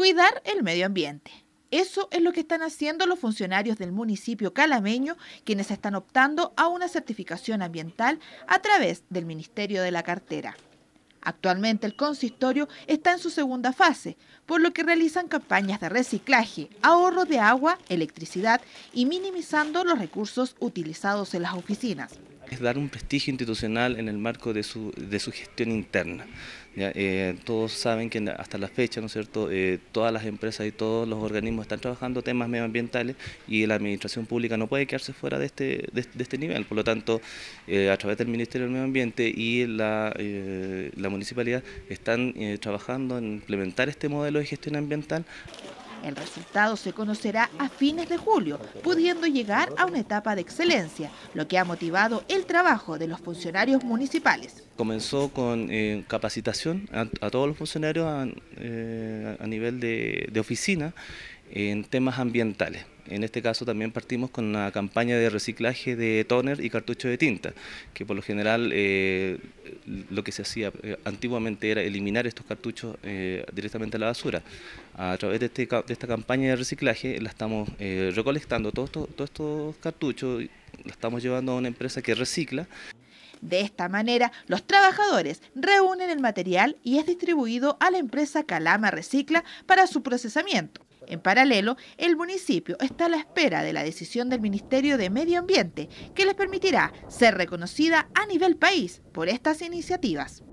cuidar el medio ambiente. Eso es lo que están haciendo los funcionarios del municipio calameño, quienes están optando a una certificación ambiental a través del Ministerio de la Cartera. Actualmente el consistorio está en su segunda fase, por lo que realizan campañas de reciclaje, ahorro de agua, electricidad y minimizando los recursos utilizados en las oficinas es dar un prestigio institucional en el marco de su, de su gestión interna. Eh, todos saben que hasta la fecha, ¿no es cierto?, eh, todas las empresas y todos los organismos están trabajando temas medioambientales y la administración pública no puede quedarse fuera de este, este nivel. Por lo tanto, eh, a través del Ministerio del Medio Ambiente y la, la municipalidad están trabajando en implementar este modelo de gestión ambiental. El resultado se conocerá a fines de julio, pudiendo llegar a una etapa de excelencia, lo que ha motivado el trabajo de los funcionarios municipales. Comenzó con eh, capacitación a, todos los funcionarios a, eh, nivel de oficina en temas ambientales. En este caso también partimos con una campaña de reciclaje de tóner y cartuchos de tinta, que por lo general eh, lo que se hacía eh, antiguamente era eliminar estos cartuchos eh, directamente a la basura. A través de, este esta campaña de reciclaje la estamos recolectando, todos estos cartuchos la estamos llevando a una empresa que recicla. De esta manera, los trabajadores reúnen el material y es distribuido a la empresa Calama Recicla para su procesamiento. En paralelo, el municipio está a la espera de la decisión del Ministerio de Medio Ambiente, que les permitirá ser reconocida a nivel país por estas iniciativas.